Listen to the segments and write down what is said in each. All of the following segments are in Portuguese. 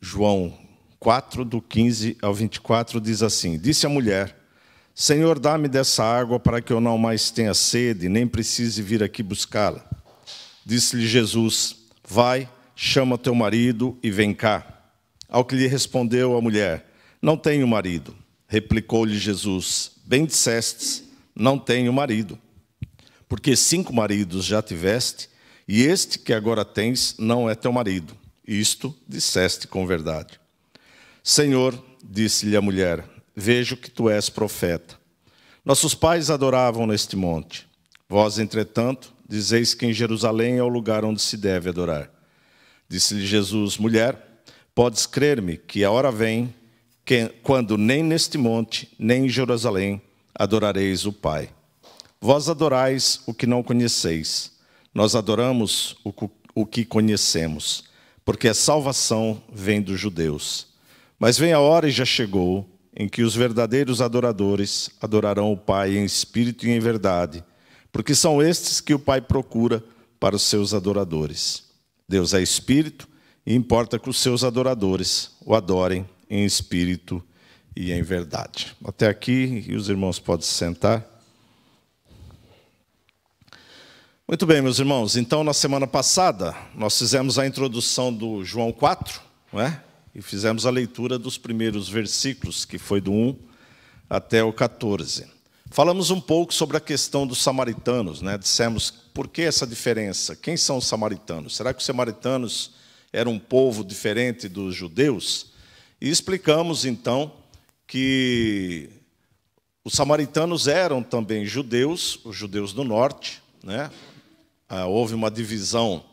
João 4, do 15 ao 24, diz assim: Disse a mulher: Senhor, dá-me dessa água para que eu não mais tenha sede, nem precise vir aqui buscá-la. Disse-lhe Jesus: Vai, chama teu marido e vem cá. Ao que lhe respondeu a mulher: Não tenho marido. Replicou-lhe Jesus: Bem dissestes, não tenho marido. Porque cinco maridos já tiveste, e este que agora tens não é teu marido. Isto disseste com verdade. Senhor, disse-lhe a mulher, vejo que tu és profeta. Nossos pais adoravam neste monte. Vós, entretanto, dizeis que em Jerusalém é o lugar onde se deve adorar. Disse-lhe Jesus, mulher, podes crer-me que a hora vem que, quando nem neste monte, nem em Jerusalém, adorareis o Pai. Vós adorais o que não conheceis, nós adoramos o que conhecemos porque a salvação vem dos judeus. Mas vem a hora e já chegou em que os verdadeiros adoradores adorarão o Pai em espírito e em verdade, porque são estes que o Pai procura para os seus adoradores. Deus é espírito e importa que os seus adoradores o adorem em espírito e em verdade. Até aqui, e os irmãos podem se sentar. Muito bem, meus irmãos. Então, na semana passada, nós fizemos a introdução do João 4, não é? e fizemos a leitura dos primeiros versículos, que foi do 1 até o 14. Falamos um pouco sobre a questão dos samaritanos, né? dissemos por que essa diferença? Quem são os samaritanos? Será que os samaritanos eram um povo diferente dos judeus? E explicamos então que os samaritanos eram também judeus, os judeus do norte, né? Ah, houve uma divisão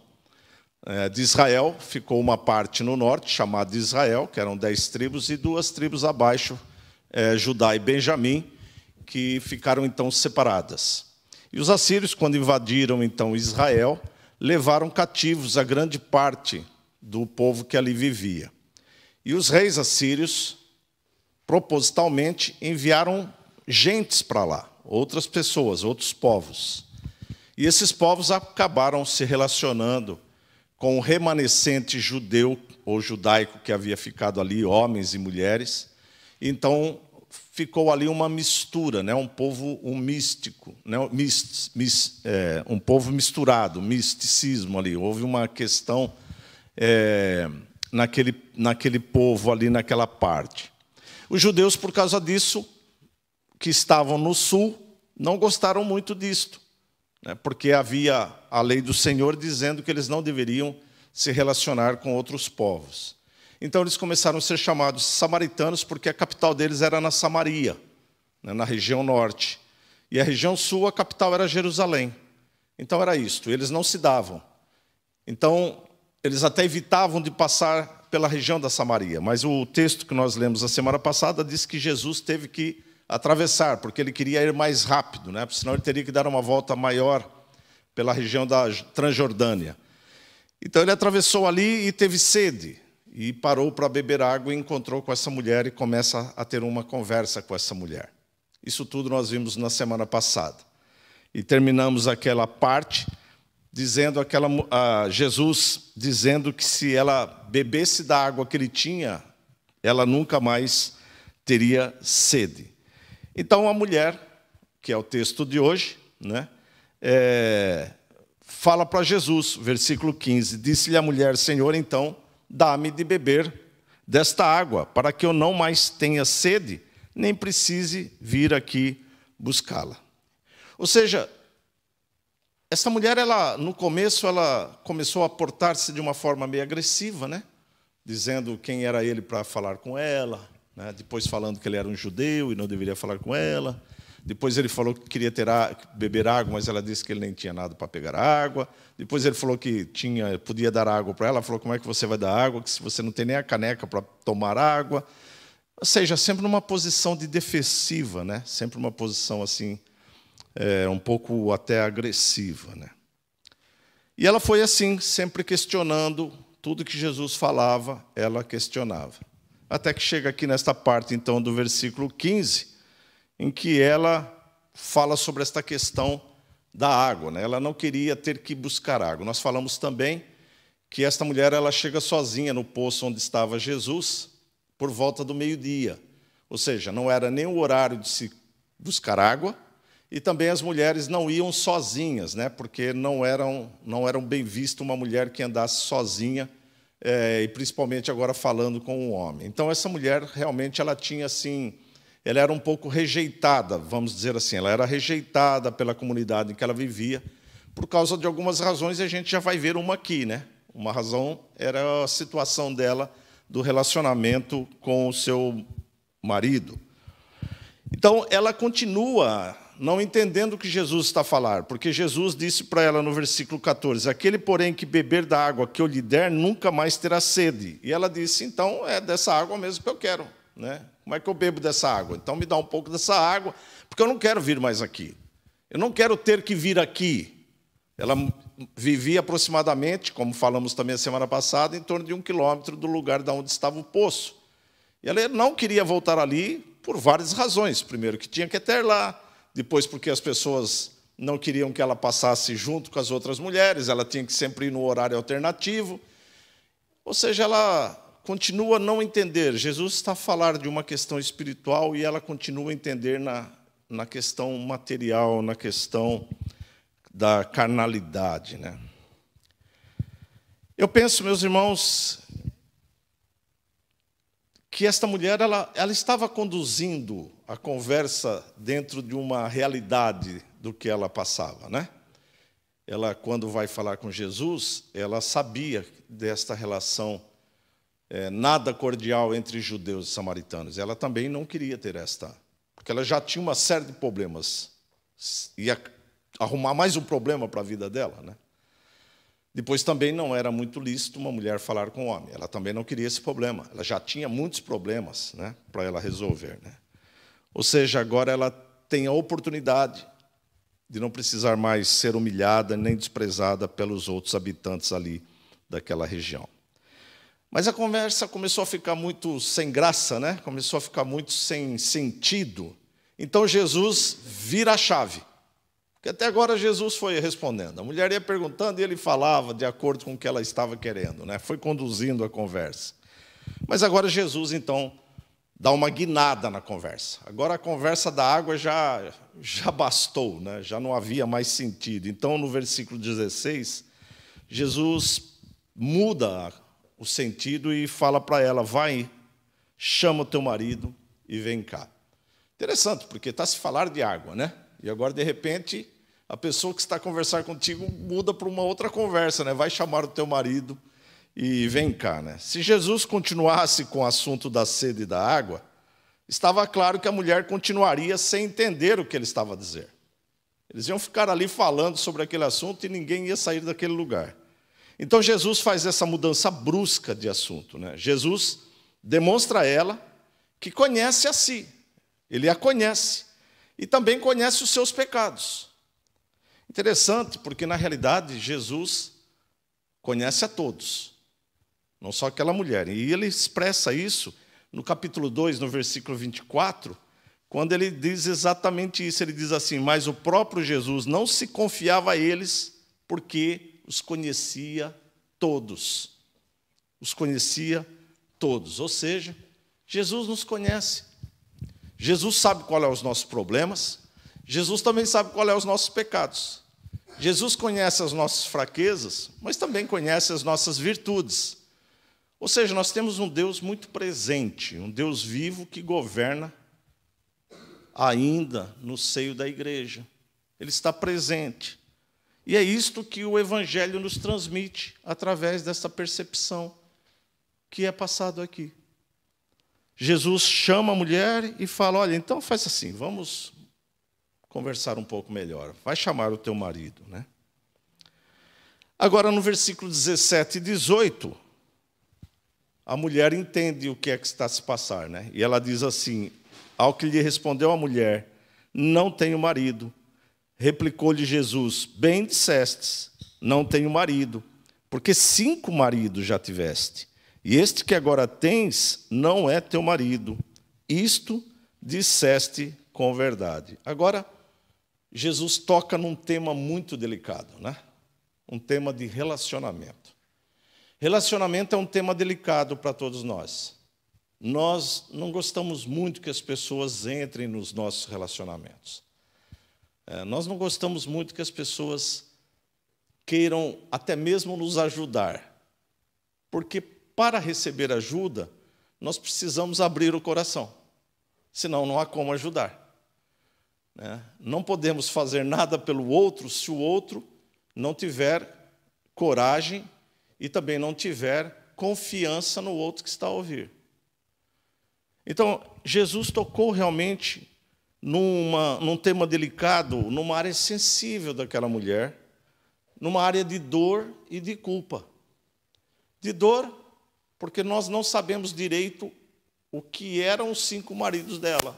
eh, de Israel, ficou uma parte no norte, chamada Israel, que eram dez tribos, e duas tribos abaixo, eh, Judá e Benjamim, que ficaram então separadas. E os assírios, quando invadiram então Israel, levaram cativos a grande parte do povo que ali vivia. E os reis assírios, propositalmente, enviaram gentes para lá, outras pessoas, outros povos. E esses povos acabaram se relacionando com o remanescente judeu ou judaico que havia ficado ali, homens e mulheres. Então ficou ali uma mistura, né? um povo um místico, né? mis, é, um povo misturado, misticismo ali. Houve uma questão é, naquele, naquele povo ali, naquela parte. Os judeus, por causa disso, que estavam no sul, não gostaram muito disto né, porque havia a lei do Senhor dizendo que eles não deveriam se relacionar com outros povos. Então eles começaram a ser chamados samaritanos porque a capital deles era na Samaria, né, na região norte. E a região sul, a capital era Jerusalém. Então era isto, eles não se davam. Então eles até evitavam de passar pela região da Samaria, mas o texto que nós lemos a semana passada diz que Jesus teve que atravessar, porque ele queria ir mais rápido, né? senão ele teria que dar uma volta maior pela região da Transjordânia. Então ele atravessou ali e teve sede, e parou para beber água e encontrou com essa mulher e começa a ter uma conversa com essa mulher. Isso tudo nós vimos na semana passada. E terminamos aquela parte dizendo aquela Jesus dizendo que se ela bebesse da água que ele tinha, ela nunca mais teria sede. Então, a mulher, que é o texto de hoje, né, é, fala para Jesus, versículo 15: Disse-lhe a mulher, Senhor, então, dá-me de beber desta água, para que eu não mais tenha sede, nem precise vir aqui buscá-la. Ou seja, essa mulher, ela no começo, ela começou a portar-se de uma forma meio agressiva, né? dizendo quem era ele para falar com ela, né? depois falando que ele era um judeu e não deveria falar com ela. Depois ele falou que queria ter a, beber água, mas ela disse que ele nem tinha nada para pegar água. Depois ele falou que tinha, podia dar água para ela. falou: como é que você vai dar água? Que se você não tem nem a caneca para tomar água. Ou seja, sempre numa posição de defensiva, né? Sempre uma posição assim, é, um pouco até agressiva, né? E ela foi assim, sempre questionando tudo que Jesus falava, ela questionava até que chega aqui nesta parte, então, do versículo 15, em que ela fala sobre esta questão da água. Né? Ela não queria ter que buscar água. Nós falamos também que esta mulher ela chega sozinha no poço onde estava Jesus por volta do meio-dia. Ou seja, não era nem o horário de se buscar água, e também as mulheres não iam sozinhas, né? porque não, eram, não eram bem visto uma mulher que andasse sozinha é, e principalmente agora falando com o homem. Então essa mulher realmente ela tinha assim, ela era um pouco rejeitada, vamos dizer assim, ela era rejeitada pela comunidade em que ela vivia por causa de algumas razões e a gente já vai ver uma aqui, né? Uma razão era a situação dela do relacionamento com o seu marido. Então ela continua não entendendo o que Jesus está a falar, porque Jesus disse para ela no versículo 14: Aquele, porém, que beber da água que eu lhe der, nunca mais terá sede. E ela disse: Então é dessa água mesmo que eu quero. Né? Como é que eu bebo dessa água? Então me dá um pouco dessa água, porque eu não quero vir mais aqui. Eu não quero ter que vir aqui. Ela vivia aproximadamente, como falamos também a semana passada, em torno de um quilômetro do lugar de onde estava o poço. E ela não queria voltar ali por várias razões. Primeiro, que tinha que ter lá depois porque as pessoas não queriam que ela passasse junto com as outras mulheres, ela tinha que sempre ir no horário alternativo. Ou seja, ela continua a não entender. Jesus está a falar de uma questão espiritual e ela continua a entender na, na questão material, na questão da carnalidade. Né? Eu penso, meus irmãos, que esta mulher ela, ela estava conduzindo a conversa dentro de uma realidade do que ela passava, né? Ela quando vai falar com Jesus, ela sabia desta relação é, nada cordial entre judeus e samaritanos. Ela também não queria ter esta, porque ela já tinha uma série de problemas ia arrumar mais um problema para a vida dela, né? Depois também não era muito lícito uma mulher falar com um homem. Ela também não queria esse problema. Ela já tinha muitos problemas né, para ela resolver. Né? Ou seja, agora ela tem a oportunidade de não precisar mais ser humilhada nem desprezada pelos outros habitantes ali daquela região. Mas a conversa começou a ficar muito sem graça, né? começou a ficar muito sem sentido. Então Jesus vira a chave. Porque até agora Jesus foi respondendo. A mulher ia perguntando e ele falava de acordo com o que ela estava querendo, né? foi conduzindo a conversa. Mas agora Jesus, então, dá uma guinada na conversa. Agora a conversa da água já, já bastou, né? já não havia mais sentido. Então, no versículo 16, Jesus muda o sentido e fala para ela: vai, chama o teu marido e vem cá. Interessante, porque está se falar de água, né? E agora, de repente, a pessoa que está conversando contigo muda para uma outra conversa, né? Vai chamar o teu marido e vem cá, né? Se Jesus continuasse com o assunto da sede e da água, estava claro que a mulher continuaria sem entender o que ele estava a dizer. Eles iam ficar ali falando sobre aquele assunto e ninguém ia sair daquele lugar. Então Jesus faz essa mudança brusca de assunto, né? Jesus demonstra a ela que conhece a si. Ele a conhece e também conhece os seus pecados. Interessante, porque na realidade Jesus conhece a todos, não só aquela mulher. E ele expressa isso no capítulo 2, no versículo 24, quando ele diz exatamente isso. Ele diz assim: Mas o próprio Jesus não se confiava a eles, porque os conhecia todos. Os conhecia todos. Ou seja, Jesus nos conhece. Jesus sabe qual é os nossos problemas. Jesus também sabe qual é os nossos pecados. Jesus conhece as nossas fraquezas, mas também conhece as nossas virtudes. Ou seja, nós temos um Deus muito presente, um Deus vivo que governa ainda no seio da igreja. Ele está presente. E é isto que o Evangelho nos transmite através dessa percepção que é passado aqui. Jesus chama a mulher e fala: Olha, então faz assim, vamos conversar um pouco melhor. Vai chamar o teu marido, né? Agora, no versículo 17 e 18, a mulher entende o que é que está a se passar, né? E ela diz assim: Ao que lhe respondeu a mulher, não tenho marido. Replicou-lhe Jesus: Bem dissestes, não tenho marido, porque cinco maridos já tiveste, e este que agora tens não é teu marido. Isto disseste com verdade. Agora, Jesus toca num tema muito delicado, né? Um tema de relacionamento. Relacionamento é um tema delicado para todos nós. Nós não gostamos muito que as pessoas entrem nos nossos relacionamentos. É, nós não gostamos muito que as pessoas queiram até mesmo nos ajudar. Porque para receber ajuda, nós precisamos abrir o coração. Senão não há como ajudar. Né? Não podemos fazer nada pelo outro se o outro não tiver coragem e também não tiver confiança no outro que está a ouvir. Então, Jesus tocou realmente numa, num tema delicado, numa área sensível daquela mulher, numa área de dor e de culpa. De dor, porque nós não sabemos direito o que eram os cinco maridos dela.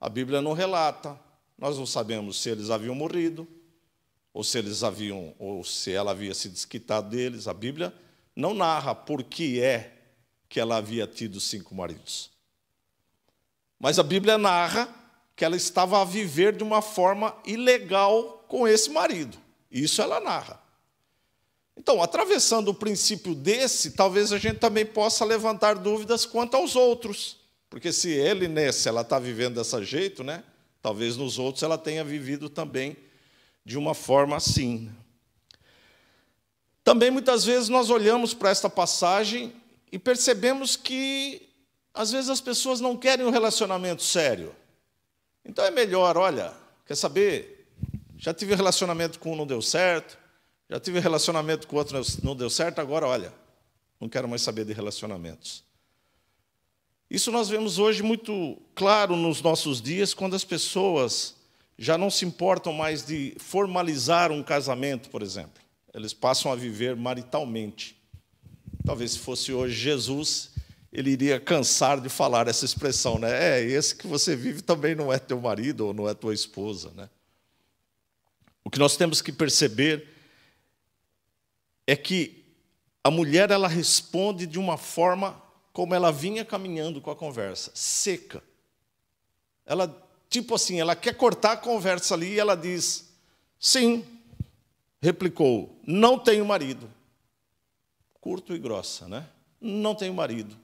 A Bíblia não relata. Nós não sabemos se eles haviam morrido, ou se eles haviam, ou se ela havia se desquitado deles. A Bíblia não narra por que é que ela havia tido cinco maridos. Mas a Bíblia narra que ela estava a viver de uma forma ilegal com esse marido. Isso ela narra. Então, atravessando o princípio desse, talvez a gente também possa levantar dúvidas quanto aos outros. Porque se ele nesse né, ela está vivendo dessa jeito, né? Talvez nos outros ela tenha vivido também de uma forma assim. Né. Também muitas vezes nós olhamos para esta passagem e percebemos que às vezes as pessoas não querem um relacionamento sério. Então é melhor, olha, quer saber? Já tive relacionamento com um não deu certo, já tive relacionamento com outro não deu certo, agora olha, não quero mais saber de relacionamentos. Isso nós vemos hoje muito claro nos nossos dias, quando as pessoas já não se importam mais de formalizar um casamento, por exemplo. Eles passam a viver maritalmente. Talvez se fosse hoje Jesus, ele iria cansar de falar essa expressão, né? É, esse que você vive também não é teu marido ou não é tua esposa, né? O que nós temos que perceber é que a mulher ela responde de uma forma como ela vinha caminhando com a conversa, seca. Ela, tipo assim, ela quer cortar a conversa ali e ela diz: Sim, replicou, não tenho marido. Curto e grossa, né? Não tenho marido.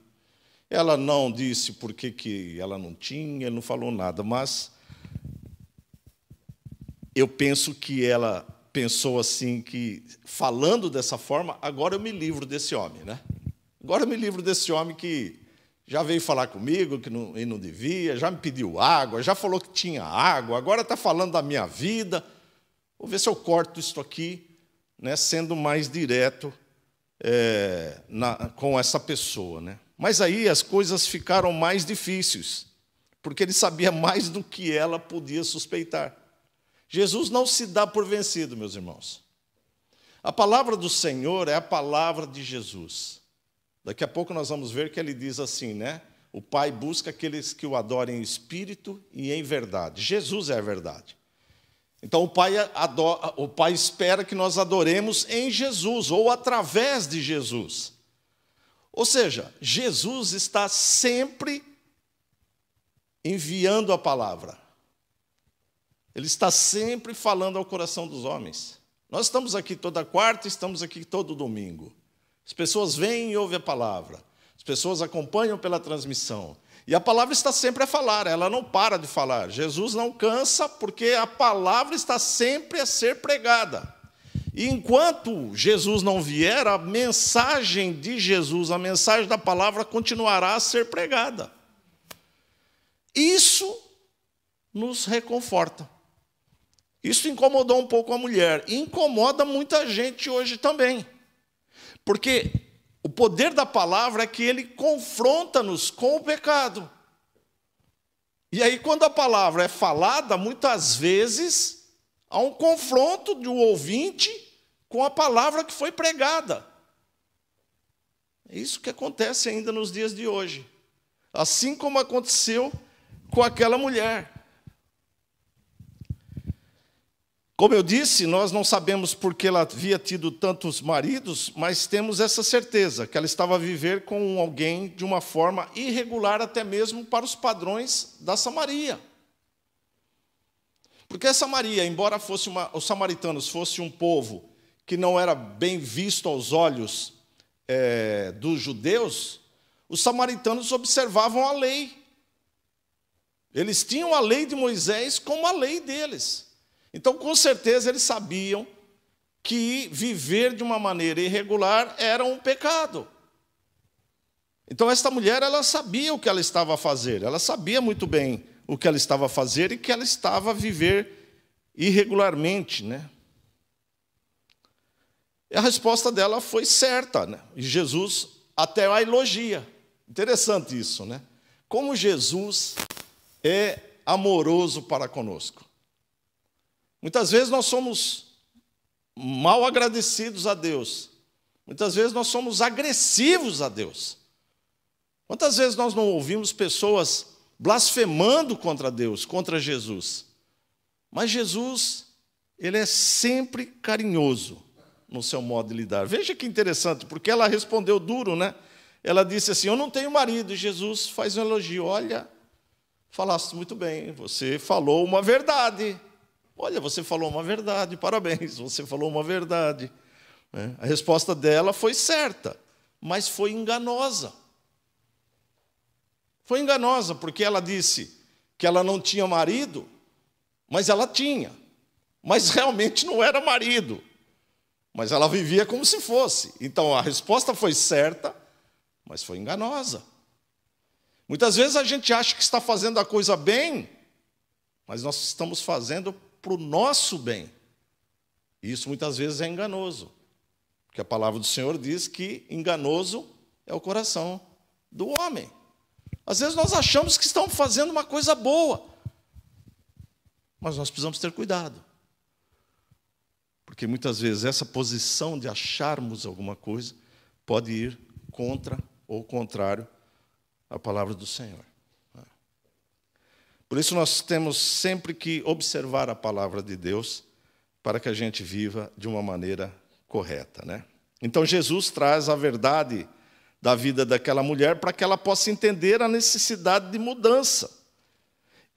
Ela não disse por que, que ela não tinha, não falou nada, mas eu penso que ela pensou assim que falando dessa forma, agora eu me livro desse homem, né? Agora me livro desse homem que já veio falar comigo que não, e não devia, já me pediu água, já falou que tinha água, agora está falando da minha vida. Vou ver se eu corto isso aqui, né, sendo mais direto é, na, com essa pessoa. Né? Mas aí as coisas ficaram mais difíceis, porque ele sabia mais do que ela podia suspeitar. Jesus não se dá por vencido, meus irmãos. A palavra do Senhor é a palavra de Jesus. Daqui a pouco nós vamos ver que ele diz assim, né? O Pai busca aqueles que o adorem em espírito e em verdade. Jesus é a verdade. Então o Pai, adora, o pai espera que nós adoremos em Jesus ou através de Jesus. Ou seja, Jesus está sempre enviando a palavra. Ele está sempre falando ao coração dos homens. Nós estamos aqui toda quarta, estamos aqui todo domingo. As pessoas vêm e ouvem a palavra. As pessoas acompanham pela transmissão. E a palavra está sempre a falar, ela não para de falar. Jesus não cansa, porque a palavra está sempre a ser pregada. E enquanto Jesus não vier, a mensagem de Jesus, a mensagem da palavra continuará a ser pregada. Isso nos reconforta. Isso incomodou um pouco a mulher, incomoda muita gente hoje também. Porque o poder da palavra é que ele confronta-nos com o pecado. E aí, quando a palavra é falada, muitas vezes há um confronto do ouvinte com a palavra que foi pregada. É isso que acontece ainda nos dias de hoje. Assim como aconteceu com aquela mulher. Como eu disse, nós não sabemos por que ela havia tido tantos maridos, mas temos essa certeza, que ela estava a viver com alguém de uma forma irregular, até mesmo para os padrões da Samaria. Porque a Samaria, embora fosse uma, os samaritanos fossem um povo que não era bem visto aos olhos é, dos judeus, os samaritanos observavam a lei. Eles tinham a lei de Moisés como a lei deles. Então, com certeza, eles sabiam que viver de uma maneira irregular era um pecado. Então, esta mulher, ela sabia o que ela estava a fazer, ela sabia muito bem o que ela estava a fazer e que ela estava a viver irregularmente, né? E a resposta dela foi certa, né? E Jesus até a elogia. Interessante isso, né? Como Jesus é amoroso para conosco. Muitas vezes nós somos mal agradecidos a Deus. Muitas vezes nós somos agressivos a Deus. Quantas vezes nós não ouvimos pessoas blasfemando contra Deus, contra Jesus? Mas Jesus, ele é sempre carinhoso no seu modo de lidar. Veja que interessante, porque ela respondeu duro, né? Ela disse assim: Eu não tenho marido. E Jesus faz um elogio: Olha, falaste muito bem, você falou uma verdade. Olha, você falou uma verdade, parabéns, você falou uma verdade. Né? A resposta dela foi certa, mas foi enganosa. Foi enganosa, porque ela disse que ela não tinha marido, mas ela tinha. Mas realmente não era marido. Mas ela vivia como se fosse. Então a resposta foi certa, mas foi enganosa. Muitas vezes a gente acha que está fazendo a coisa bem, mas nós estamos fazendo para o nosso bem. Isso muitas vezes é enganoso, porque a palavra do Senhor diz que enganoso é o coração do homem. Às vezes nós achamos que estamos fazendo uma coisa boa, mas nós precisamos ter cuidado. Porque muitas vezes essa posição de acharmos alguma coisa pode ir contra ou contrário à palavra do Senhor. Por isso, nós temos sempre que observar a palavra de Deus para que a gente viva de uma maneira correta. Né? Então, Jesus traz a verdade da vida daquela mulher para que ela possa entender a necessidade de mudança.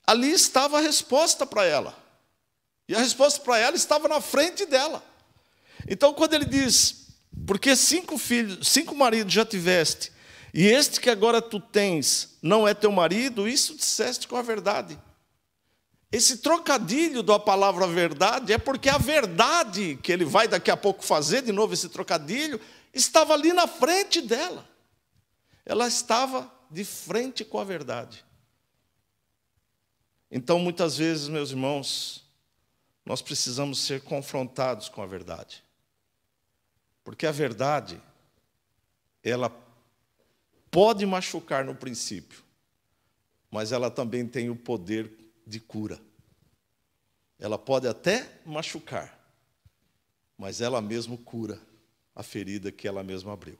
Ali estava a resposta para ela. E a resposta para ela estava na frente dela. Então, quando ele diz, porque cinco filhos, cinco maridos já tiveste, e este que agora tu tens não é teu marido, isso disseste com a verdade. Esse trocadilho da palavra verdade é porque a verdade que ele vai daqui a pouco fazer, de novo esse trocadilho, estava ali na frente dela. Ela estava de frente com a verdade. Então, muitas vezes, meus irmãos, nós precisamos ser confrontados com a verdade. Porque a verdade, ela pode machucar no princípio, mas ela também tem o poder de cura. Ela pode até machucar, mas ela mesma cura a ferida que ela mesma abriu.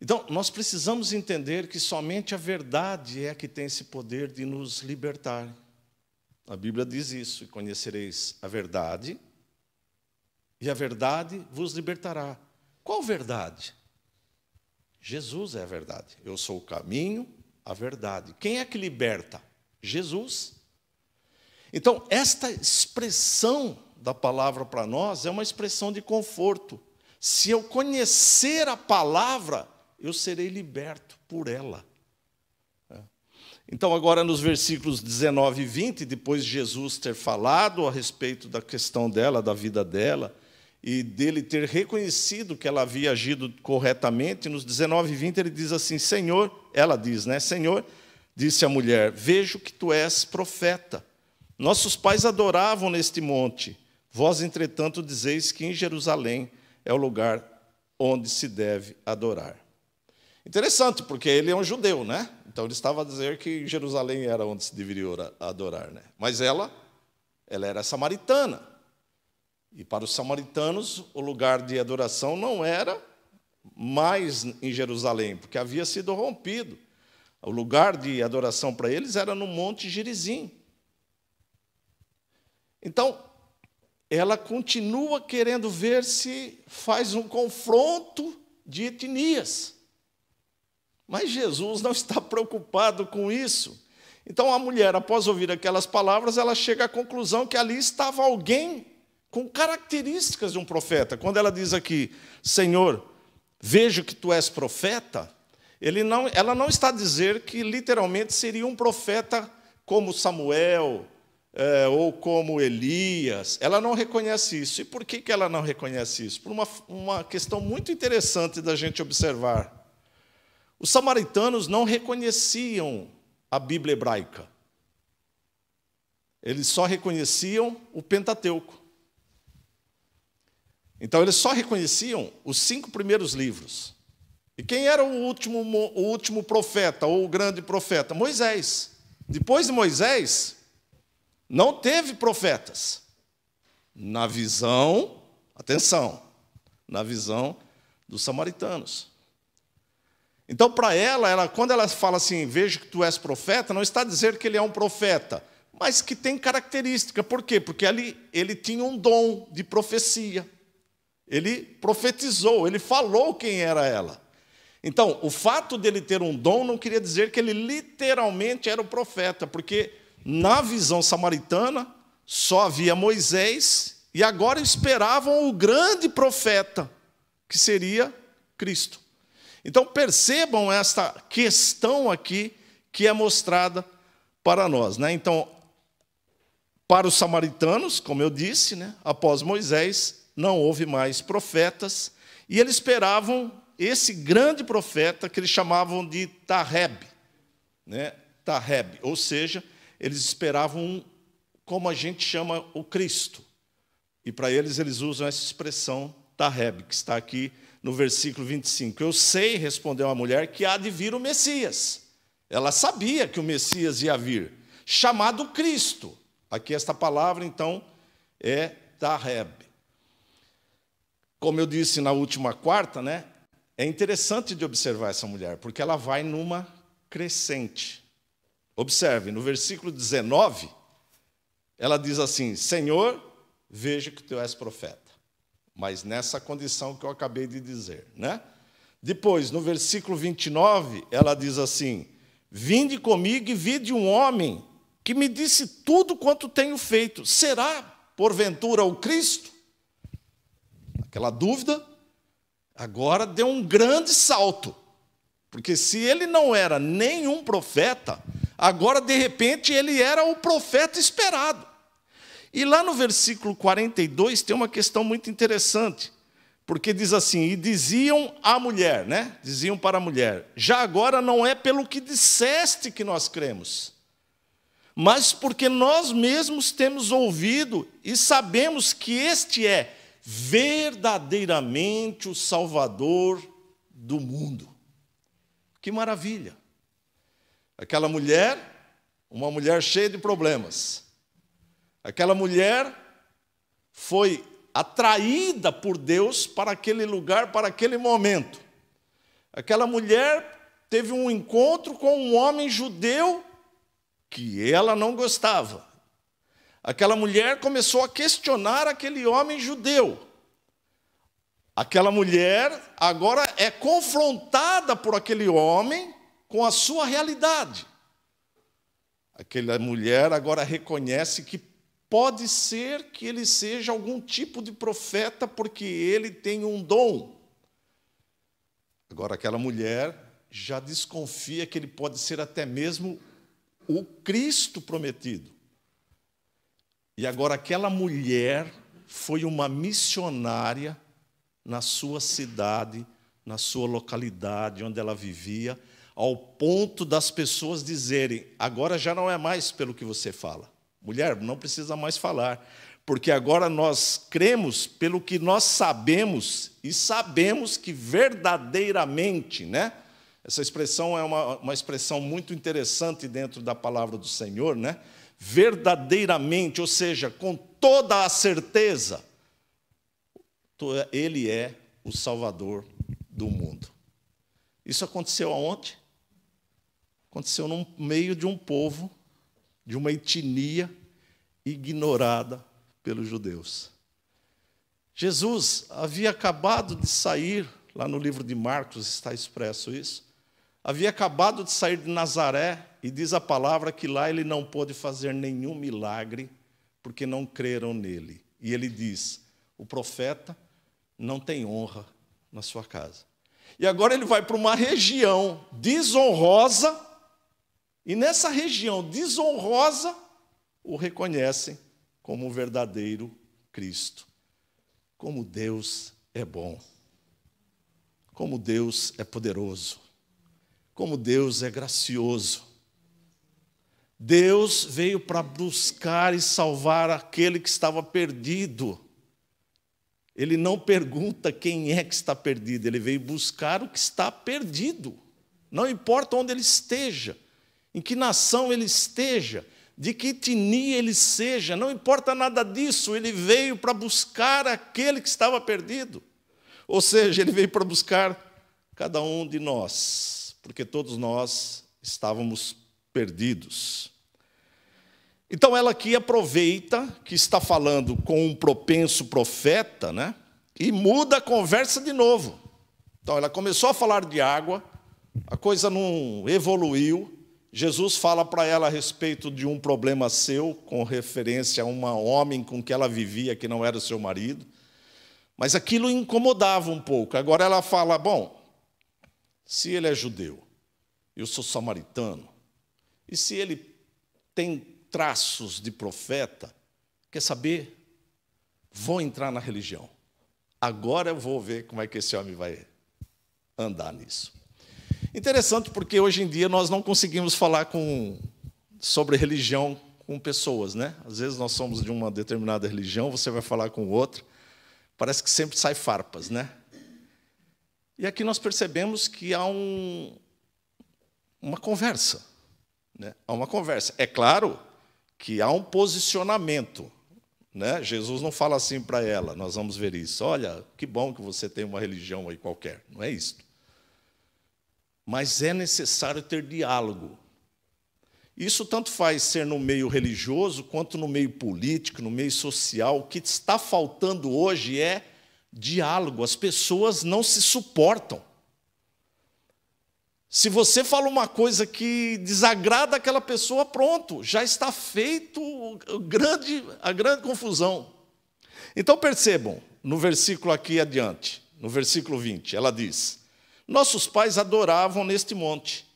Então, nós precisamos entender que somente a verdade é a que tem esse poder de nos libertar. A Bíblia diz isso: e conhecereis a verdade, e a verdade vos libertará. Qual verdade? Jesus é a verdade. Eu sou o caminho, a verdade. Quem é que liberta? Jesus. Então, esta expressão da palavra para nós é uma expressão de conforto. Se eu conhecer a palavra, eu serei liberto por ela. É. Então, agora nos versículos 19 e 20, depois de Jesus ter falado a respeito da questão dela, da vida dela, e dele ter reconhecido que ela havia agido corretamente, nos 19 e 20 ele diz assim: Senhor, ela diz, né? Senhor, disse a mulher: Vejo que tu és profeta. Nossos pais adoravam neste monte. Vós, entretanto, dizeis que em Jerusalém é o lugar onde se deve adorar. Interessante, porque ele é um judeu, né? Então ele estava a dizer que Jerusalém era onde se deveria adorar, né? Mas ela, ela era samaritana. E para os samaritanos, o lugar de adoração não era mais em Jerusalém, porque havia sido rompido. O lugar de adoração para eles era no Monte Gerizim. Então, ela continua querendo ver se faz um confronto de etnias. Mas Jesus não está preocupado com isso. Então, a mulher, após ouvir aquelas palavras, ela chega à conclusão que ali estava alguém com características de um profeta. Quando ela diz aqui, Senhor, vejo que tu és profeta, não, ela não está a dizer que literalmente seria um profeta como Samuel é, ou como Elias. Ela não reconhece isso. E por que, que ela não reconhece isso? Por uma, uma questão muito interessante da gente observar. Os samaritanos não reconheciam a Bíblia hebraica. Eles só reconheciam o Pentateuco. Então eles só reconheciam os cinco primeiros livros. E quem era o último, o último profeta ou o grande profeta? Moisés. Depois de Moisés, não teve profetas. Na visão, atenção, na visão dos samaritanos. Então, para ela, ela, quando ela fala assim, vejo que tu és profeta, não está dizendo que ele é um profeta, mas que tem característica. Por quê? Porque ele, ele tinha um dom de profecia. Ele profetizou, ele falou quem era ela. Então, o fato dele ter um dom não queria dizer que ele literalmente era o profeta, porque na visão samaritana só havia Moisés e agora esperavam o grande profeta, que seria Cristo. Então, percebam esta questão aqui que é mostrada para nós. Né? Então, para os samaritanos, como eu disse, né, após Moisés, não houve mais profetas, e eles esperavam esse grande profeta que eles chamavam de Tareb, né? Tareb, ou seja, eles esperavam um, como a gente chama o Cristo. E para eles eles usam essa expressão Tareb, que está aqui no versículo 25. Eu sei, respondeu a mulher, que há de vir o Messias. Ela sabia que o Messias ia vir, chamado Cristo. Aqui esta palavra então é Tareb. Como eu disse na última quarta, né? É interessante de observar essa mulher, porque ela vai numa crescente. Observe, no versículo 19, ela diz assim: Senhor, veja que tu és profeta. Mas nessa condição que eu acabei de dizer, né? Depois, no versículo 29, ela diz assim: Vinde comigo e vide um homem que me disse tudo quanto tenho feito. Será, porventura, o Cristo? aquela dúvida, agora deu um grande salto. Porque se ele não era nenhum profeta, agora de repente ele era o profeta esperado. E lá no versículo 42 tem uma questão muito interessante, porque diz assim: E diziam à mulher, né? Diziam para a mulher: Já agora não é pelo que disseste que nós cremos, mas porque nós mesmos temos ouvido e sabemos que este é verdadeiramente o Salvador do mundo. Que maravilha! Aquela mulher, uma mulher cheia de problemas. Aquela mulher foi atraída por Deus para aquele lugar, para aquele momento. Aquela mulher teve um encontro com um homem judeu que ela não gostava. Aquela mulher começou a questionar aquele homem judeu. Aquela mulher agora é confrontada por aquele homem com a sua realidade. Aquela mulher agora reconhece que pode ser que ele seja algum tipo de profeta, porque ele tem um dom. Agora, aquela mulher já desconfia que ele pode ser até mesmo o Cristo prometido. E agora aquela mulher foi uma missionária na sua cidade, na sua localidade onde ela vivia, ao ponto das pessoas dizerem: agora já não é mais pelo que você fala. Mulher, não precisa mais falar, porque agora nós cremos pelo que nós sabemos e sabemos que verdadeiramente, né? Essa expressão é uma, uma expressão muito interessante dentro da palavra do Senhor, né? Verdadeiramente, ou seja, com toda a certeza, é, Ele é o Salvador do mundo. Isso aconteceu aonde? Aconteceu no meio de um povo, de uma etnia ignorada pelos judeus. Jesus havia acabado de sair, lá no livro de Marcos está expresso isso, havia acabado de sair de Nazaré e diz a palavra que lá ele não pôde fazer nenhum milagre porque não creram nele. E ele diz: o profeta não tem honra na sua casa. E agora ele vai para uma região desonrosa, e nessa região desonrosa o reconhecem como o verdadeiro Cristo. Como Deus é bom. Como Deus é poderoso. Como Deus é gracioso. Deus veio para buscar e salvar aquele que estava perdido. Ele não pergunta quem é que está perdido, ele veio buscar o que está perdido. Não importa onde ele esteja, em que nação ele esteja, de que etnia ele seja, não importa nada disso, ele veio para buscar aquele que estava perdido. Ou seja, ele veio para buscar cada um de nós porque todos nós estávamos perdidos. Então ela aqui aproveita que está falando com um propenso profeta, né? E muda a conversa de novo. Então ela começou a falar de água, a coisa não evoluiu. Jesus fala para ela a respeito de um problema seu, com referência a um homem com que ela vivia que não era seu marido. Mas aquilo incomodava um pouco. Agora ela fala: bom, se ele é judeu, eu sou samaritano, e se ele tem traços de profeta, quer saber? Vou entrar na religião. Agora eu vou ver como é que esse homem vai andar nisso. Interessante porque hoje em dia nós não conseguimos falar com, sobre religião com pessoas, né? Às vezes nós somos de uma determinada religião, você vai falar com outra, parece que sempre sai farpas, né? E aqui nós percebemos que há um, uma conversa. Né? Há uma conversa. É claro que há um posicionamento. Né? Jesus não fala assim para ela, nós vamos ver isso. Olha, que bom que você tem uma religião aí qualquer. Não é isso. Mas é necessário ter diálogo. Isso tanto faz ser no meio religioso, quanto no meio político, no meio social. O que está faltando hoje é diálogo, as pessoas não se suportam. Se você fala uma coisa que desagrada aquela pessoa, pronto, já está feito grande, a grande confusão. Então percebam, no versículo aqui adiante, no versículo 20, ela diz: Nossos pais adoravam neste monte.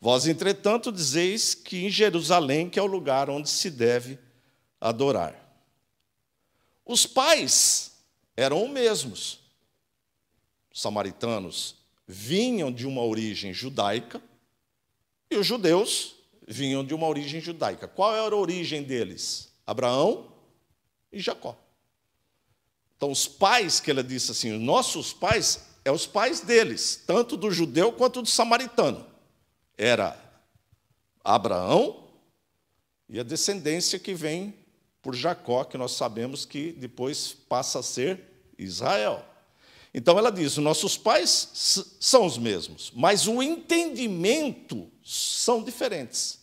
Vós, entretanto, dizeis que em Jerusalém que é o lugar onde se deve adorar. Os pais eram os mesmos. Os samaritanos vinham de uma origem judaica e os judeus vinham de uma origem judaica. Qual era a origem deles? Abraão e Jacó. Então, os pais, que ela disse assim, os nossos pais, é os pais deles, tanto do judeu quanto do samaritano. Era Abraão e a descendência que vem por Jacó, que nós sabemos que depois passa a ser Israel. Então ela diz: nossos pais são os mesmos, mas o entendimento são diferentes.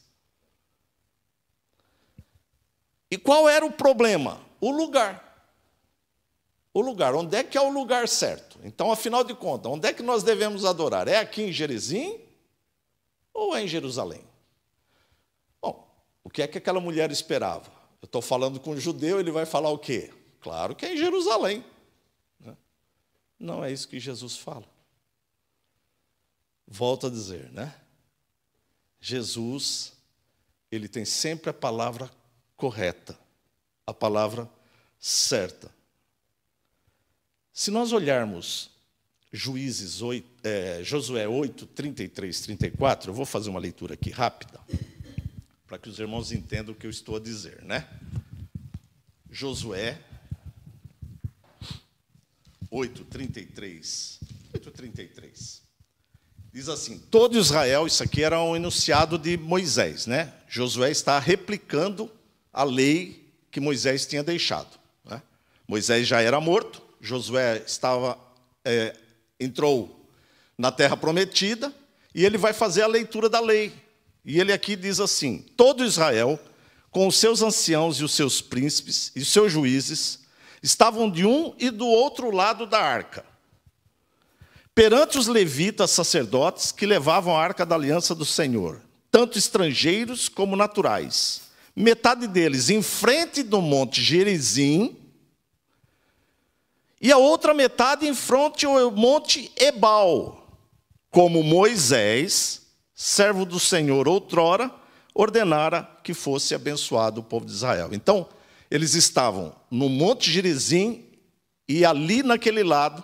E qual era o problema? O lugar. O lugar. Onde é que é o lugar certo? Então, afinal de contas, onde é que nós devemos adorar? É aqui em Jerezim ou é em Jerusalém? Bom, o que é que aquela mulher esperava? Eu estou falando com um judeu, ele vai falar o quê? Claro que é em Jerusalém. Né? Não é isso que Jesus fala. Volto a dizer, né? Jesus, ele tem sempre a palavra correta, a palavra certa. Se nós olharmos Juízes 8, é, eh, Josué 8, 33, 34, eu vou fazer uma leitura aqui rápida para que os irmãos entendam o que eu estou a dizer, né? Josué 8:33. 8:33. Diz assim: Todo Israel, isso aqui era um enunciado de Moisés, né? Josué está replicando a lei que Moisés tinha deixado. Né? Moisés já era morto, Josué estava é, entrou na terra prometida e ele vai fazer a leitura da lei. E ele aqui diz assim: Todo Israel, com os seus anciãos e os seus príncipes e os seus juízes, estavam de um e do outro lado da arca. Perante os levitas sacerdotes que levavam a arca da aliança do Senhor, tanto estrangeiros como naturais. Metade deles em frente do monte Gerizim, e a outra metade em frente ao monte Ebal, como Moisés servo do Senhor outrora, ordenara que fosse abençoado o povo de Israel. Então, eles estavam no Monte Gerizim e ali naquele lado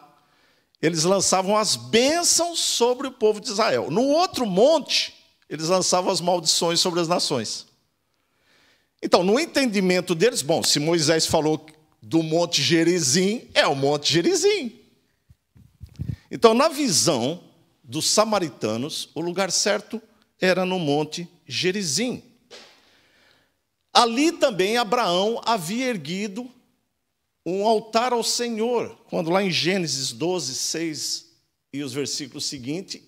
eles lançavam as bênçãos sobre o povo de Israel. No outro monte, eles lançavam as maldições sobre as nações. Então, no entendimento deles, bom, se Moisés falou do Monte Gerizim, é o Monte Gerizim. Então, na visão dos samaritanos, o lugar certo era no Monte Gerizim. Ali também Abraão havia erguido um altar ao Senhor, quando lá em Gênesis 12, 6 e os versículos seguintes,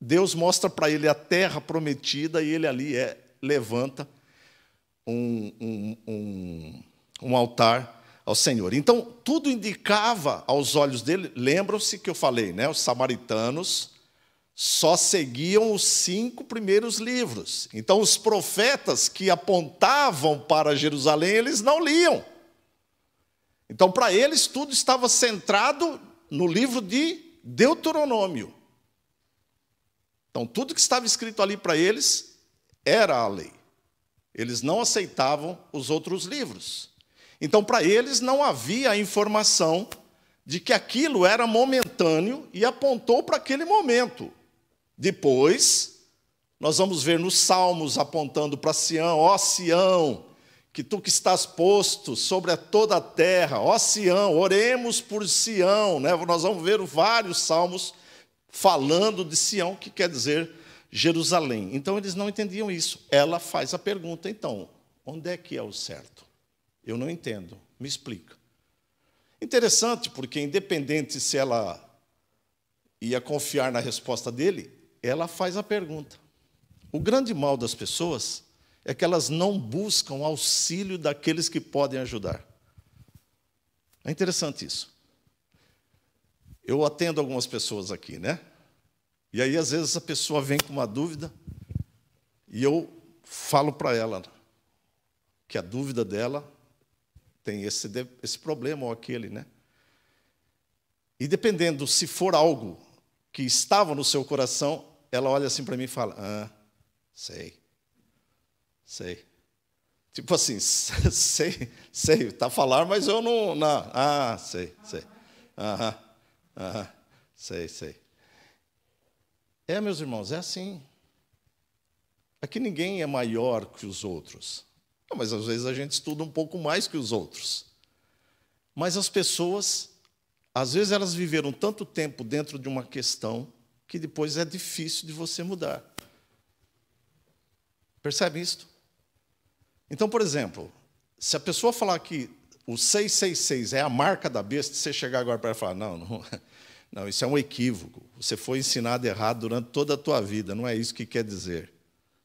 Deus mostra para ele a terra prometida e ele ali é, levanta um, um, um, um altar ao Senhor. Então, tudo indicava aos olhos dele, lembram-se que eu falei, né? Os samaritanos só seguiam os cinco primeiros livros. Então, os profetas que apontavam para Jerusalém, eles não liam. Então, para eles, tudo estava centrado no livro de Deuteronômio. Então, tudo que estava escrito ali para eles era a lei. Eles não aceitavam os outros livros. Então, para eles, não havia a informação de que aquilo era momentâneo e apontou para aquele momento. Depois, nós vamos ver nos Salmos apontando para Sião, ó Sião, que tu que estás posto sobre a toda a terra, ó Sião, oremos por Sião, né? Nós vamos ver vários salmos falando de Sião, que quer dizer Jerusalém. Então eles não entendiam isso. Ela faz a pergunta, então, onde é que é o certo? Eu não entendo. Me explica. Interessante, porque independente se ela ia confiar na resposta dele, ela faz a pergunta. O grande mal das pessoas é que elas não buscam auxílio daqueles que podem ajudar. É interessante isso. Eu atendo algumas pessoas aqui, né? E aí, às vezes, a pessoa vem com uma dúvida e eu falo para ela que a dúvida dela tem esse, esse problema ou aquele, né? E dependendo se for algo que estava no seu coração, ela olha assim para mim e fala: Ah, sei, sei. Tipo assim, sei, sei, tá a falar, mas eu não, não. Ah, sei, sei. Aham, aham, sei, sei. É, meus irmãos, é assim. Aqui é ninguém é maior que os outros. Não, mas às vezes a gente estuda um pouco mais que os outros. Mas as pessoas, às vezes elas viveram tanto tempo dentro de uma questão que depois é difícil de você mudar. Percebe isto? Então, por exemplo, se a pessoa falar que o 666 é a marca da besta, você chegar agora para ela e falar: não, não, não, isso é um equívoco. Você foi ensinado errado durante toda a tua vida, não é isso que quer dizer.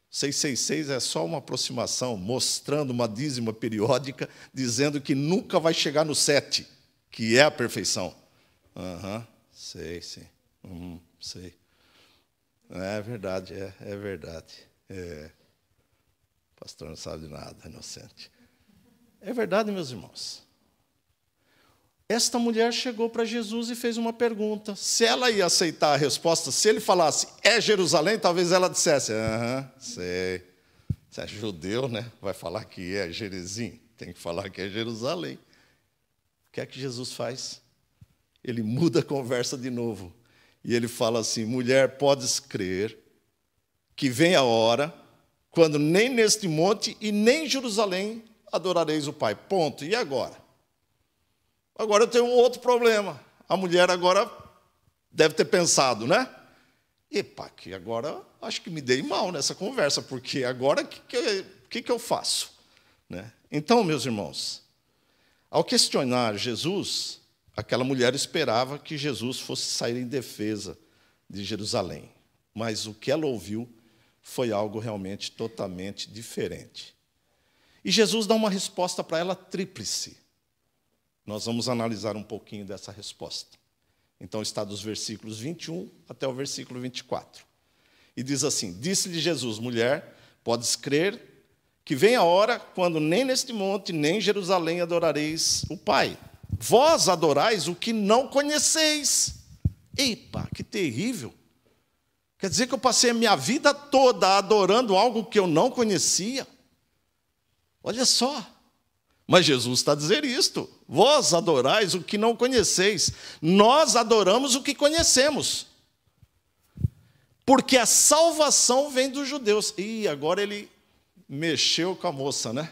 666 é só uma aproximação, mostrando uma dízima periódica, dizendo que nunca vai chegar no 7, que é a perfeição. Aham, uhum, sei, sim. Uhum sei. É verdade, é, é verdade. É. O pastor não sabe de nada, é inocente. É verdade, meus irmãos. Esta mulher chegou para Jesus e fez uma pergunta. Se ela ia aceitar a resposta, se ele falasse, é Jerusalém, talvez ela dissesse, aham, sei. Você é judeu, né? Vai falar que é Jerezim. Tem que falar que é Jerusalém. O que é que Jesus faz? Ele muda a conversa de novo. E ele fala assim: mulher, podes crer que vem a hora quando nem neste monte e nem em Jerusalém adorareis o Pai. Ponto. E agora? Agora eu tenho um outro problema. A mulher agora deve ter pensado, né? Epa, que agora acho que me dei mal nessa conversa, porque agora o que, que, que, que eu faço? Né? Então, meus irmãos, ao questionar Jesus, aquela mulher esperava que Jesus fosse sair em defesa de Jerusalém. Mas o que ela ouviu foi algo realmente totalmente diferente. E Jesus dá uma resposta para ela tríplice. Nós vamos analisar um pouquinho dessa resposta. Então está dos versículos 21 até o versículo 24. E diz assim: Disse-lhe Jesus, mulher, podes crer que vem a hora quando nem neste monte nem em Jerusalém adorareis o Pai. Vós adorais o que não conheceis. Epa, que terrível! Quer dizer que eu passei a minha vida toda adorando algo que eu não conhecia? Olha só. Mas Jesus está dizendo isto. Vós adorais o que não conheceis, nós adoramos o que conhecemos. Porque a salvação vem dos judeus. E agora ele mexeu com a moça, né?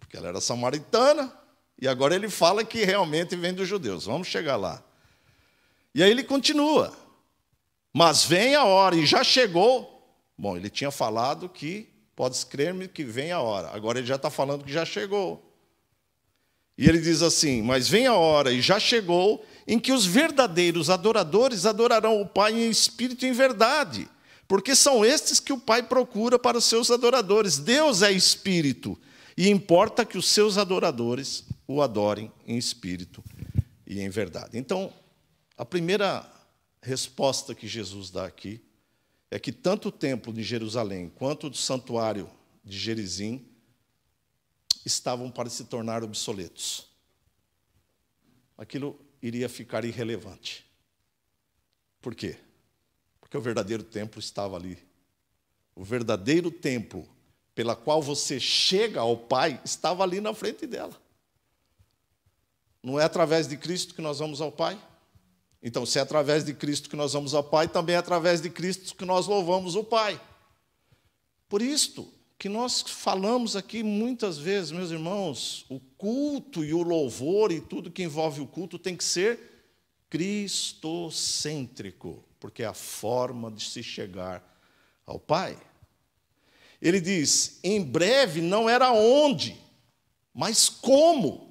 Porque ela era samaritana, e agora ele fala que realmente vem dos judeus. Vamos chegar lá. E aí ele continua. Mas vem a hora, e já chegou. Bom, ele tinha falado que podes crer-me que vem a hora. Agora ele já está falando que já chegou. E ele diz assim: Mas vem a hora, e já chegou, em que os verdadeiros adoradores adorarão o Pai em espírito e em verdade, porque são estes que o Pai procura para os seus adoradores. Deus é espírito, e importa que os seus adoradores o adorem em espírito e em verdade. Então, a primeira resposta que Jesus dá aqui é que tanto o templo de Jerusalém quanto o santuário de Gerizim estavam para se tornar obsoletos. Aquilo iria ficar irrelevante. Por quê? Porque o verdadeiro templo estava ali. O verdadeiro templo pela qual você chega ao Pai estava ali na frente dela. Não é através de Cristo que nós vamos ao Pai? Então, se é através de Cristo que nós vamos ao Pai, também é através de Cristo que nós louvamos o Pai. Por isto que nós falamos aqui muitas vezes, meus irmãos, o culto e o louvor e tudo que envolve o culto tem que ser cristocêntrico, porque é a forma de se chegar ao Pai. Ele diz: em breve não era onde, mas como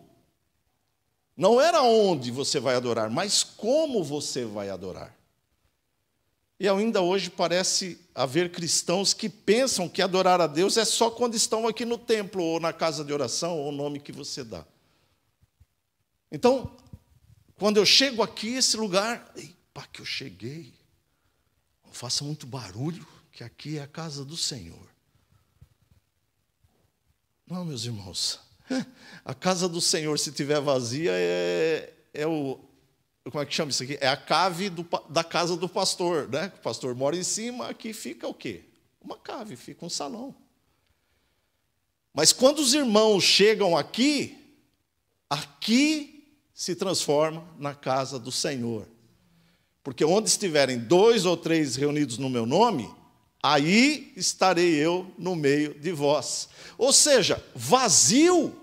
não era onde você vai adorar, mas como você vai adorar. E ainda hoje parece haver cristãos que pensam que adorar a Deus é só quando estão aqui no templo, ou na casa de oração, ou o nome que você dá. Então, quando eu chego aqui, esse lugar, epa, que eu cheguei. Não faça muito barulho, que aqui é a casa do Senhor. Não, meus irmãos. A casa do Senhor, se tiver vazia, é, é o. Como é que chama isso aqui? É a cave do, da casa do pastor, né? O pastor mora em cima, aqui fica o quê? Uma cave, fica um salão. Mas quando os irmãos chegam aqui, aqui se transforma na casa do Senhor. Porque onde estiverem dois ou três reunidos no meu nome, aí estarei eu no meio de vós. Ou seja, vazio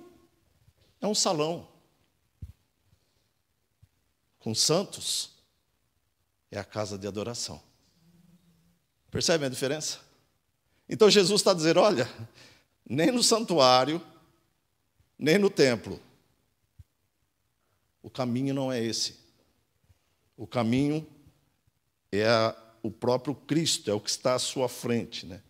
é um salão. Com santos é a casa de adoração. Percebem a diferença? Então Jesus está dizendo: olha, nem no santuário, nem no templo. O caminho não é esse. O caminho é a o próprio Cristo, é o que está à sua frente. Né?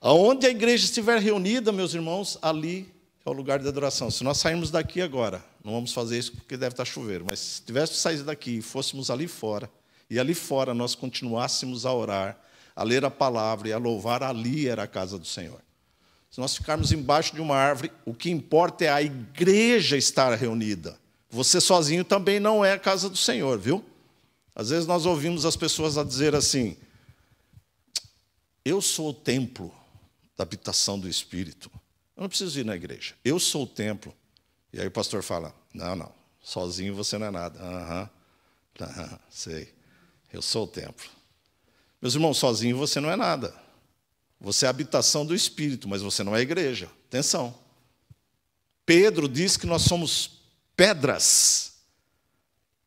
Aonde a igreja estiver reunida, meus irmãos, ali é o lugar de adoração. Se nós sairmos daqui agora, não vamos fazer isso porque deve estar chovendo, mas se tivéssemos saído daqui e fôssemos ali fora, e ali fora nós continuássemos a orar, a ler a palavra e a louvar, ali era a casa do Senhor. Se nós ficarmos embaixo de uma árvore, o que importa é a igreja estar reunida. Você sozinho também não é a casa do Senhor, viu? Às vezes nós ouvimos as pessoas a dizer assim: Eu sou o templo da habitação do Espírito. Eu não preciso ir na igreja. Eu sou o templo. E aí o pastor fala: Não, não. Sozinho você não é nada. Aham. sei. Eu sou o templo. Meus irmãos, sozinho você não é nada. Você é a habitação do Espírito, mas você não é igreja. Atenção. Pedro diz que nós somos pedras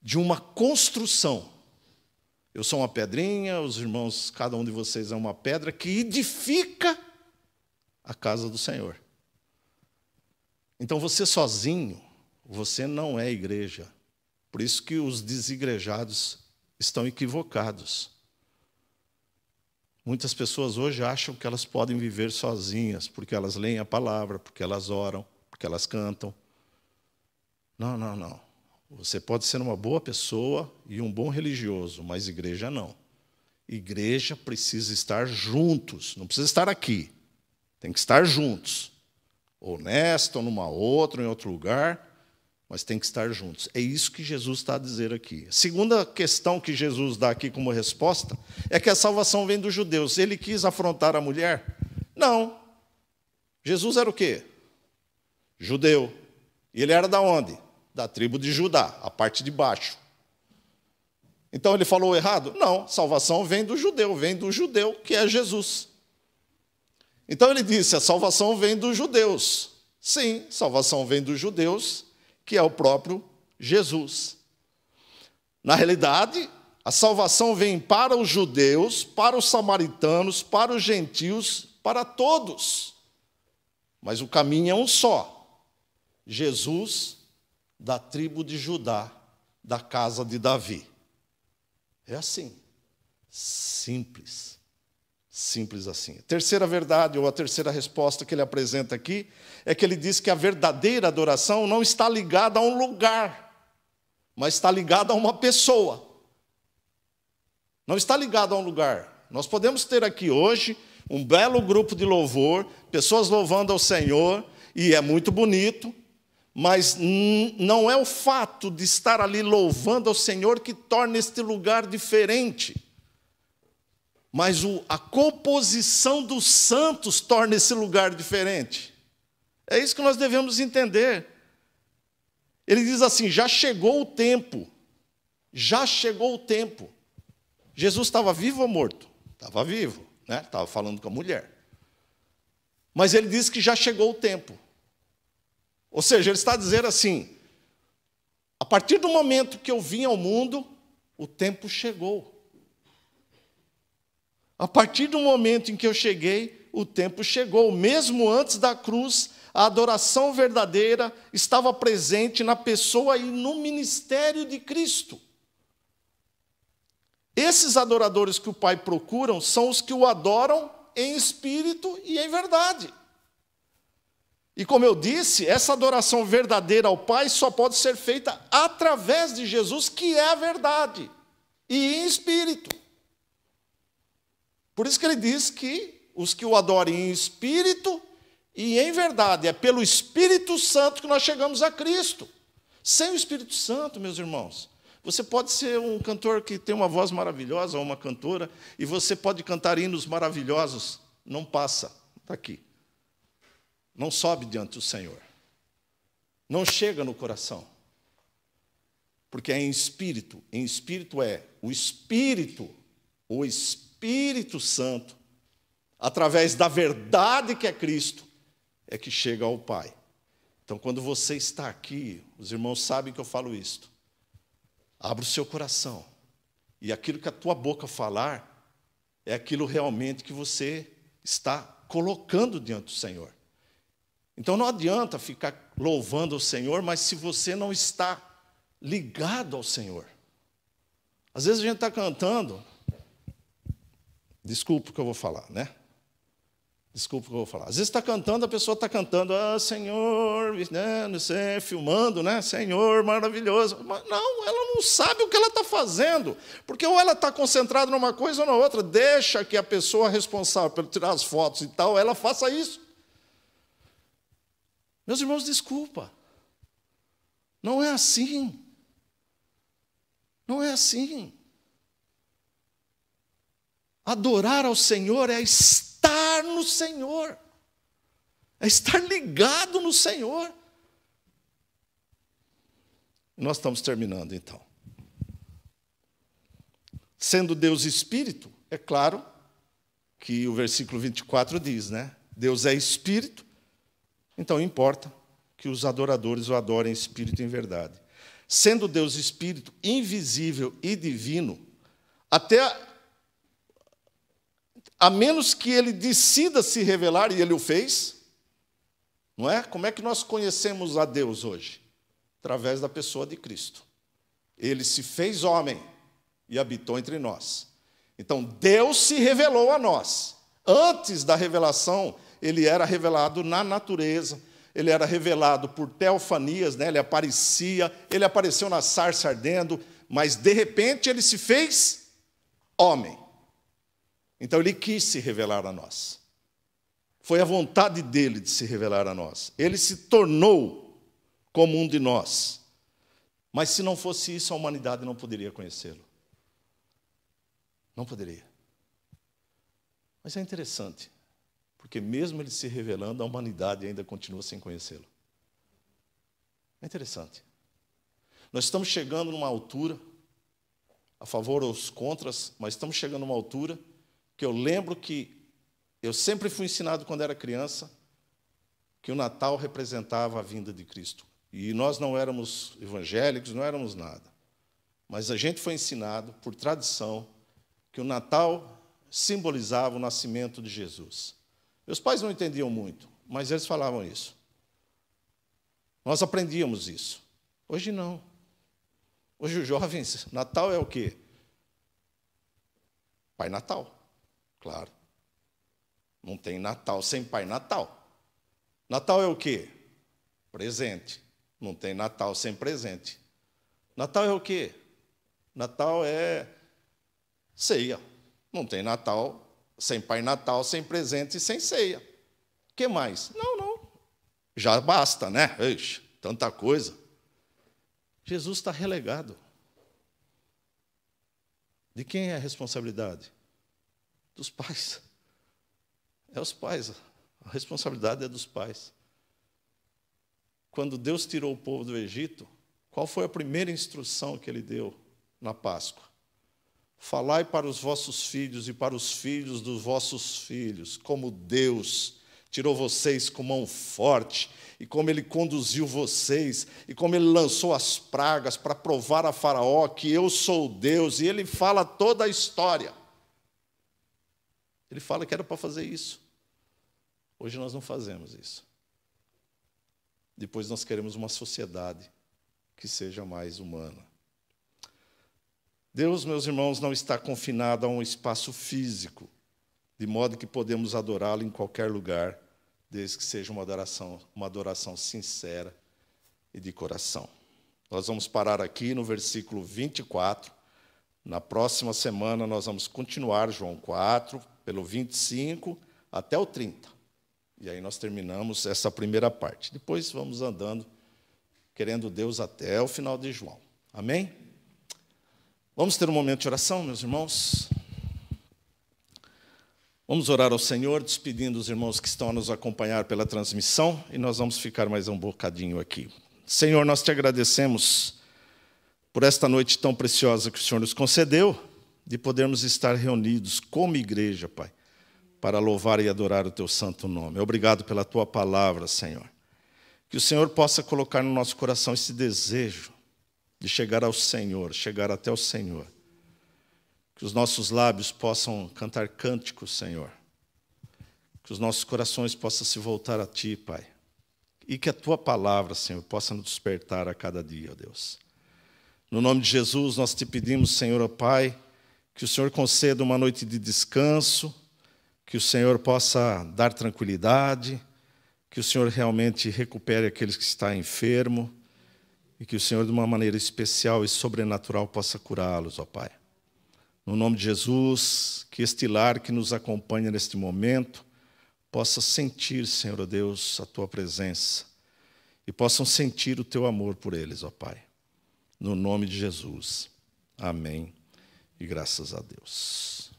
de uma construção eu sou uma pedrinha, os irmãos, cada um de vocês é uma pedra que edifica a casa do Senhor. Então você sozinho, você não é igreja. Por isso que os desigrejados estão equivocados. Muitas pessoas hoje acham que elas podem viver sozinhas, porque elas leem a palavra, porque elas oram, porque elas cantam. Não, não, não. Você pode ser uma boa pessoa e um bom religioso, mas igreja não. Igreja precisa estar juntos, não precisa estar aqui. Tem que estar juntos. Ou nesta, ou numa outra, ou em outro lugar, mas tem que estar juntos. É isso que Jesus está a dizer aqui. A segunda questão que Jesus dá aqui como resposta é que a salvação vem dos judeus. Ele quis afrontar a mulher? Não. Jesus era o quê? Judeu. E ele era da onde? da tribo de Judá, a parte de baixo. Então ele falou errado? Não, salvação vem do judeu, vem do judeu que é Jesus. Então ele disse: a salvação vem dos judeus. Sim, salvação vem dos judeus, que é o próprio Jesus. Na realidade, a salvação vem para os judeus, para os samaritanos, para os gentios, para todos. Mas o caminho é um só: Jesus da tribo de Judá, da casa de Davi. É assim. Simples. Simples assim. A terceira verdade, ou a terceira resposta que ele apresenta aqui, é que ele diz que a verdadeira adoração não está ligada a um lugar, mas está ligada a uma pessoa. Não está ligada a um lugar. Nós podemos ter aqui hoje um belo grupo de louvor, pessoas louvando ao Senhor, e é muito bonito, mas não é o fato de estar ali louvando ao Senhor que torna este lugar diferente. Mas o, a composição dos santos torna esse lugar diferente. É isso que nós devemos entender. Ele diz assim: já chegou o tempo, já chegou o tempo. Jesus estava vivo ou morto? Estava vivo, né? Estava falando com a mulher. Mas ele diz que já chegou o tempo. Ou seja, ele está dizendo assim: a partir do momento que eu vim ao mundo, o tempo chegou. A partir do momento em que eu cheguei, o tempo chegou. Mesmo antes da cruz, a adoração verdadeira estava presente na pessoa e no ministério de Cristo. Esses adoradores que o Pai procuram são os que o adoram em espírito e em verdade. E como eu disse, essa adoração verdadeira ao Pai só pode ser feita através de Jesus, que é a verdade, e em espírito. Por isso que ele diz que os que o adorem em espírito e em verdade, é pelo Espírito Santo que nós chegamos a Cristo. Sem o Espírito Santo, meus irmãos, você pode ser um cantor que tem uma voz maravilhosa, ou uma cantora, e você pode cantar hinos maravilhosos, não passa daqui não sobe diante do Senhor, não chega no coração, porque é em espírito, em espírito é o Espírito, o Espírito Santo, através da verdade que é Cristo, é que chega ao Pai. Então, quando você está aqui, os irmãos sabem que eu falo isto. Abra o seu coração. E aquilo que a tua boca falar é aquilo realmente que você está colocando diante do Senhor. Então não adianta ficar louvando o Senhor, mas se você não está ligado ao Senhor. Às vezes a gente está cantando. Desculpa o que eu vou falar, né? Desculpa o que eu vou falar. Às vezes está cantando, a pessoa está cantando, ah, Senhor, né, não sei, filmando, né? Senhor, maravilhoso. Mas não, ela não sabe o que ela está fazendo. Porque ou ela está concentrada numa coisa ou na outra. Deixa que a pessoa responsável por tirar as fotos e tal, ela faça isso. Meus irmãos, desculpa. Não é assim. Não é assim. Adorar ao Senhor é estar no Senhor, é estar ligado no Senhor. Nós estamos terminando então. Sendo Deus Espírito, é claro que o versículo 24 diz, né? Deus é Espírito então importa que os adoradores o adorem em espírito e em verdade. Sendo Deus espírito invisível e divino, até a, a menos que ele decida se revelar e ele o fez, não é? Como é que nós conhecemos a Deus hoje? Através da pessoa de Cristo. Ele se fez homem e habitou entre nós. Então Deus se revelou a nós. Antes da revelação ele era revelado na natureza, ele era revelado por teofanias, né? ele aparecia, ele apareceu na sarça ardendo, mas de repente ele se fez homem. Então ele quis se revelar a nós. Foi a vontade dele de se revelar a nós. Ele se tornou como um de nós. Mas se não fosse isso, a humanidade não poderia conhecê-lo. Não poderia. Mas é interessante. Porque mesmo ele se revelando, a humanidade ainda continua sem conhecê-lo. É interessante. Nós estamos chegando numa altura, a favor ou contras, mas estamos chegando numa altura que eu lembro que eu sempre fui ensinado quando era criança que o Natal representava a vinda de Cristo. E nós não éramos evangélicos, não éramos nada. Mas a gente foi ensinado, por tradição, que o Natal simbolizava o nascimento de Jesus. Meus pais não entendiam muito, mas eles falavam isso. Nós aprendíamos isso. Hoje não. Hoje os jovens, Natal é o quê? Pai Natal, claro. Não tem Natal sem Pai Natal. Natal é o quê? Presente. Não tem Natal sem presente. Natal é o quê? Natal é ceia. Não tem Natal sem Pai Natal, sem presente e sem ceia. que mais? Não, não. Já basta, né? Ixi, tanta coisa. Jesus está relegado. De quem é a responsabilidade? Dos pais. É os pais. A responsabilidade é dos pais. Quando Deus tirou o povo do Egito, qual foi a primeira instrução que ele deu na Páscoa? Falai para os vossos filhos e para os filhos dos vossos filhos, como Deus tirou vocês com mão forte, e como ele conduziu vocês, e como ele lançou as pragas para provar a Faraó que eu sou Deus, e ele fala toda a história. Ele fala que era para fazer isso. Hoje nós não fazemos isso. Depois nós queremos uma sociedade que seja mais humana. Deus, meus irmãos, não está confinado a um espaço físico, de modo que podemos adorá-lo em qualquer lugar, desde que seja uma adoração, uma adoração sincera e de coração. Nós vamos parar aqui no versículo 24. Na próxima semana nós vamos continuar João 4, pelo 25 até o 30. E aí nós terminamos essa primeira parte. Depois vamos andando, querendo Deus, até o final de João. Amém? Vamos ter um momento de oração, meus irmãos? Vamos orar ao Senhor, despedindo os irmãos que estão a nos acompanhar pela transmissão, e nós vamos ficar mais um bocadinho aqui. Senhor, nós te agradecemos por esta noite tão preciosa que o Senhor nos concedeu, de podermos estar reunidos como igreja, Pai, para louvar e adorar o teu santo nome. Obrigado pela tua palavra, Senhor. Que o Senhor possa colocar no nosso coração esse desejo de chegar ao Senhor, chegar até o Senhor. Que os nossos lábios possam cantar cânticos, Senhor. Que os nossos corações possam se voltar a Ti, Pai. E que a Tua palavra, Senhor, possa nos despertar a cada dia, ó Deus. No nome de Jesus, nós te pedimos, Senhor, ó Pai, que o Senhor conceda uma noite de descanso, que o Senhor possa dar tranquilidade, que o Senhor realmente recupere aqueles que estão enfermos e que o Senhor, de uma maneira especial e sobrenatural, possa curá-los, ó Pai. No nome de Jesus, que este lar que nos acompanha neste momento possa sentir, Senhor Deus, a tua presença e possam sentir o teu amor por eles, ó Pai. No nome de Jesus. Amém. E graças a Deus.